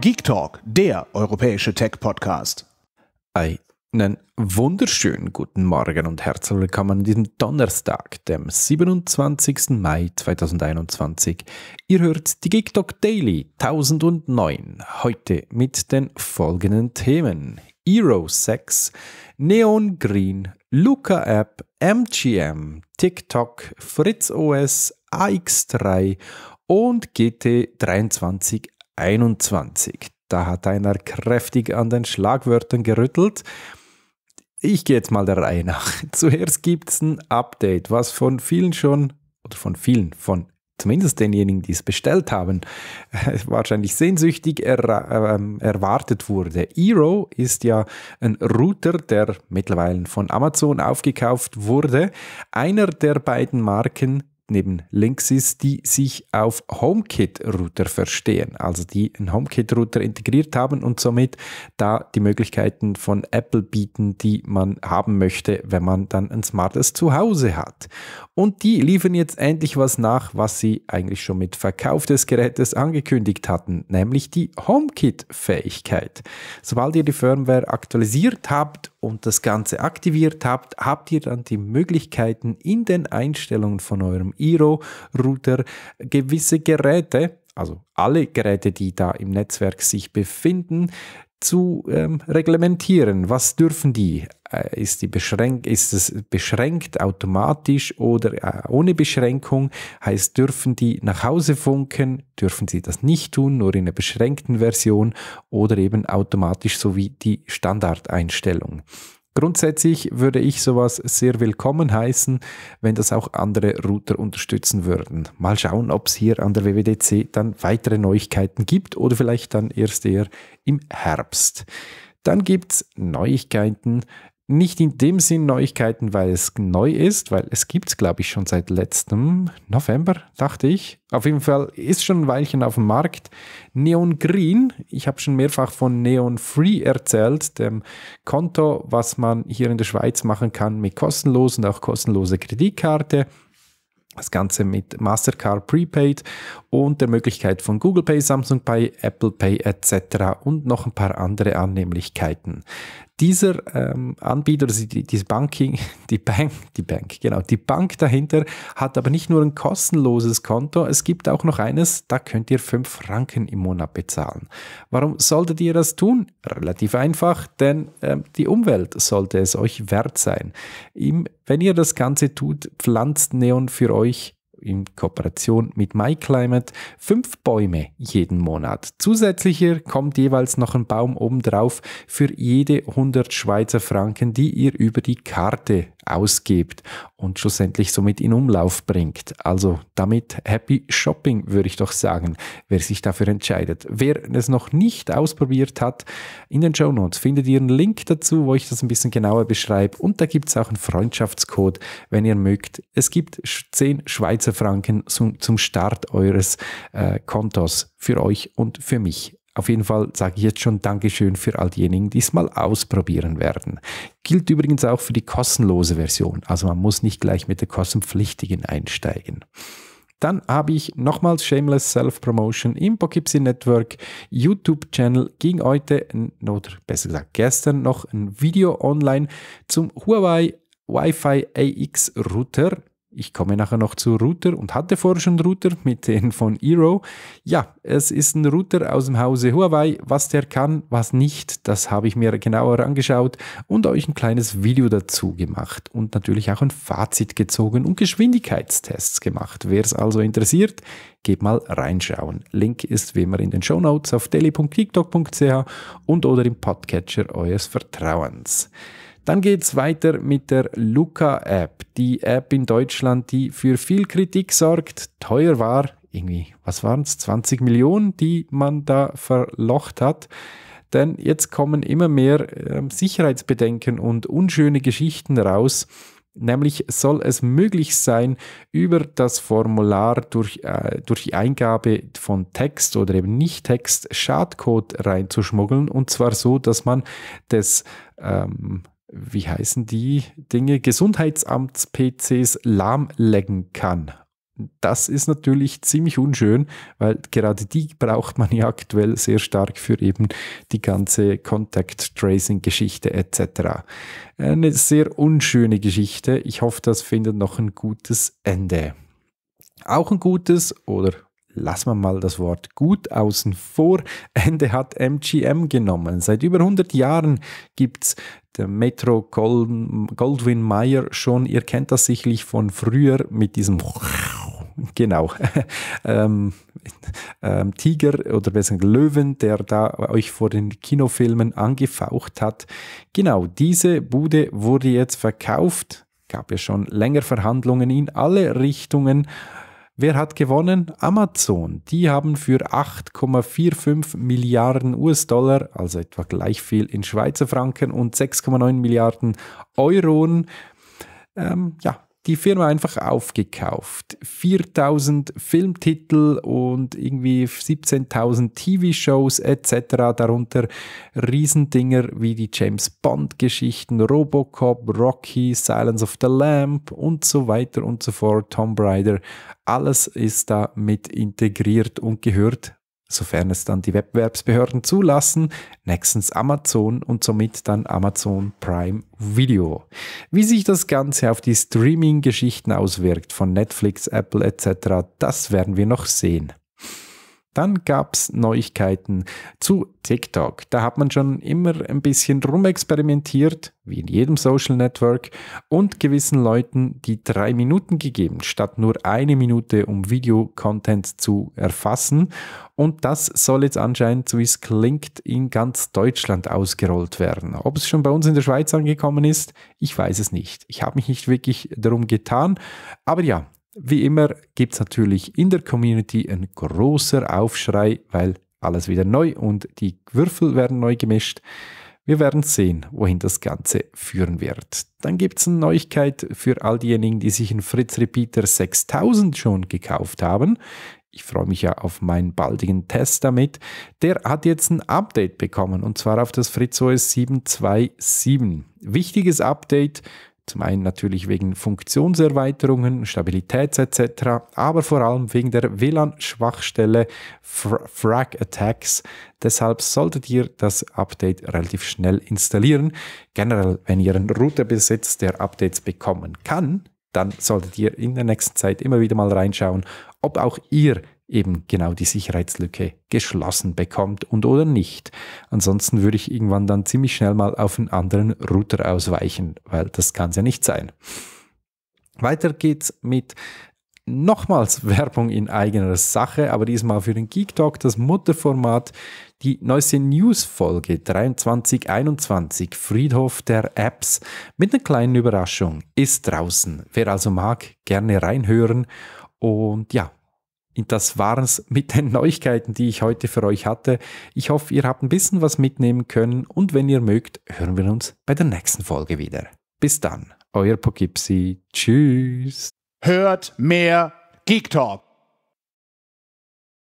Geek Talk, der europäische Tech-Podcast. Einen wunderschönen guten Morgen und herzlich willkommen an diesem Donnerstag, dem 27. Mai 2021. Ihr hört die Geek Talk Daily 1009. Heute mit den folgenden Themen: Euro 6, Neon Green, Luca App, MGM, TikTok, Fritz OS, AX3 und GT23 21. Da hat einer kräftig an den Schlagwörtern gerüttelt. Ich gehe jetzt mal der Reihe nach. Zuerst gibt es ein Update, was von vielen schon, oder von vielen, von zumindest denjenigen, die es bestellt haben, wahrscheinlich sehnsüchtig er, ähm, erwartet wurde. Eero ist ja ein Router, der mittlerweile von Amazon aufgekauft wurde. Einer der beiden Marken, neben Linksys, die sich auf HomeKit-Router verstehen, also die einen HomeKit-Router integriert haben und somit da die Möglichkeiten von Apple bieten, die man haben möchte, wenn man dann ein smartes Zuhause hat. Und die liefern jetzt endlich was nach, was sie eigentlich schon mit Verkauf des Gerätes angekündigt hatten, nämlich die HomeKit-Fähigkeit. Sobald ihr die Firmware aktualisiert habt und das Ganze aktiviert habt, habt ihr dann die Möglichkeiten in den Einstellungen von eurem vom Iro-Router gewisse Geräte, also alle Geräte, die da im Netzwerk sich befinden, zu ähm, reglementieren. Was dürfen die? Äh, ist, die beschränkt, ist es beschränkt automatisch oder äh, ohne Beschränkung? Heißt, dürfen die nach Hause funken? Dürfen sie das nicht tun, nur in einer beschränkten Version oder eben automatisch sowie die Standardeinstellung? Grundsätzlich würde ich sowas sehr willkommen heißen, wenn das auch andere Router unterstützen würden. Mal schauen, ob es hier an der WWDC dann weitere Neuigkeiten gibt oder vielleicht dann erst eher im Herbst. Dann gibt es Neuigkeiten nicht in dem Sinn Neuigkeiten, weil es neu ist, weil es gibt es, glaube ich, schon seit letztem November, dachte ich. Auf jeden Fall ist schon ein Weilchen auf dem Markt. Neon Green, ich habe schon mehrfach von Neon Free erzählt, dem Konto, was man hier in der Schweiz machen kann mit kostenlos und auch kostenloser Kreditkarte. Das Ganze mit Mastercard Prepaid und der Möglichkeit von Google Pay, Samsung Pay, Apple Pay etc. und noch ein paar andere Annehmlichkeiten. Dieser ähm, Anbieter, also die, diese Banking, die Bank, die Bank, genau, die Bank dahinter hat aber nicht nur ein kostenloses Konto, es gibt auch noch eines, da könnt ihr 5 Franken im Monat bezahlen. Warum solltet ihr das tun? Relativ einfach, denn ähm, die Umwelt sollte es euch wert sein. Im, wenn ihr das Ganze tut, pflanzt Neon für euch in Kooperation mit MyClimate fünf Bäume jeden Monat. Zusätzlicher kommt jeweils noch ein Baum obendrauf für jede 100 Schweizer Franken, die ihr über die Karte ausgibt und schlussendlich somit in Umlauf bringt. Also damit Happy Shopping würde ich doch sagen, wer sich dafür entscheidet. Wer es noch nicht ausprobiert hat, in den Show Notes findet ihr einen Link dazu, wo ich das ein bisschen genauer beschreibe und da gibt es auch einen Freundschaftscode, wenn ihr mögt. Es gibt 10 Schweizer Franken zum, zum Start eures äh, Kontos für euch und für mich. Auf jeden Fall sage ich jetzt schon Dankeschön für all diejenigen, die es mal ausprobieren werden. Gilt übrigens auch für die kostenlose Version. Also man muss nicht gleich mit der kostenpflichtigen einsteigen. Dann habe ich nochmals Shameless Self-Promotion im Poughkeepsie Network YouTube-Channel. Ging heute, oder besser gesagt gestern, noch ein Video online zum Huawei Wi-Fi AX Router ich komme nachher noch zu Router und hatte vorher schon Router mit den von Eero. Ja, es ist ein Router aus dem Hause Huawei. Was der kann, was nicht, das habe ich mir genauer angeschaut und euch ein kleines Video dazu gemacht und natürlich auch ein Fazit gezogen und Geschwindigkeitstests gemacht. Wer es also interessiert, geht mal reinschauen. Link ist wie immer in den Show Notes auf daily.tiktok.ch und oder im Podcatcher eures Vertrauens. Dann geht's weiter mit der Luca-App. Die App in Deutschland, die für viel Kritik sorgt, teuer war, irgendwie, was waren es, 20 Millionen, die man da verlocht hat. Denn jetzt kommen immer mehr äh, Sicherheitsbedenken und unschöne Geschichten raus. Nämlich soll es möglich sein, über das Formular durch, äh, durch die Eingabe von Text oder eben Nicht-Text Schadcode reinzuschmuggeln. Und zwar so, dass man des ähm, wie heißen die Dinge, Gesundheitsamts-PCs lahmlegen kann. Das ist natürlich ziemlich unschön, weil gerade die braucht man ja aktuell sehr stark für eben die ganze Contact Tracing Geschichte etc. Eine sehr unschöne Geschichte. Ich hoffe, das findet noch ein gutes Ende. Auch ein gutes oder lassen wir mal das Wort gut außen vor. Ende hat MGM genommen. Seit über 100 Jahren gibt es der Metro Goldwyn Mayer schon. Ihr kennt das sicherlich von früher mit diesem genau, ähm, ähm, Tiger oder besser Löwen, der da euch vor den Kinofilmen angefaucht hat. Genau, diese Bude wurde jetzt verkauft. Gab ja schon länger Verhandlungen in alle Richtungen. Wer hat gewonnen? Amazon. Die haben für 8,45 Milliarden US-Dollar, also etwa gleich viel in Schweizer Franken und 6,9 Milliarden Euro, ähm, ja, die Firma einfach aufgekauft. 4000 Filmtitel und irgendwie 17.000 TV-Shows etc. Darunter Riesendinger wie die James Bond-Geschichten, Robocop, Rocky, Silence of the Lamb und so weiter und so fort, Tomb Raider. Alles ist da mit integriert und gehört sofern es dann die Wettbewerbsbehörden zulassen, nächstens Amazon und somit dann Amazon Prime Video. Wie sich das Ganze auf die Streaming-Geschichten auswirkt von Netflix, Apple etc., das werden wir noch sehen. Dann gab es Neuigkeiten zu TikTok. Da hat man schon immer ein bisschen rumexperimentiert, wie in jedem Social Network, und gewissen Leuten die drei Minuten gegeben, statt nur eine Minute, um Videocontent zu erfassen. Und das soll jetzt anscheinend, so wie es klingt, in ganz Deutschland ausgerollt werden. Ob es schon bei uns in der Schweiz angekommen ist, ich weiß es nicht. Ich habe mich nicht wirklich darum getan. Aber ja, wie immer gibt es natürlich in der Community einen großen Aufschrei, weil alles wieder neu und die Würfel werden neu gemischt. Wir werden sehen, wohin das Ganze führen wird. Dann gibt es eine Neuigkeit für all diejenigen, die sich einen Fritz Repeater 6000 schon gekauft haben. Ich freue mich ja auf meinen baldigen Test damit. Der hat jetzt ein Update bekommen und zwar auf das Fritz OS 727. Wichtiges Update zum einen natürlich wegen Funktionserweiterungen, Stabilitäts etc., aber vor allem wegen der WLAN-Schwachstelle Frag Attacks. Deshalb solltet ihr das Update relativ schnell installieren. Generell, wenn ihr einen Router besitzt, der Updates bekommen kann, dann solltet ihr in der nächsten Zeit immer wieder mal reinschauen, ob auch ihr eben genau die Sicherheitslücke geschlossen bekommt und oder nicht. Ansonsten würde ich irgendwann dann ziemlich schnell mal auf einen anderen Router ausweichen, weil das kann es ja nicht sein. Weiter geht's mit nochmals Werbung in eigener Sache, aber diesmal für den Geek Talk, das Mutterformat, die neueste News-Folge 2321, Friedhof der Apps, mit einer kleinen Überraschung, ist draußen. Wer also mag, gerne reinhören. Und ja, das war's mit den Neuigkeiten, die ich heute für euch hatte. Ich hoffe, ihr habt ein bisschen was mitnehmen können und wenn ihr mögt, hören wir uns bei der nächsten Folge wieder. Bis dann, euer Poughkeepsie. Tschüss. Hört mehr Geek Talk.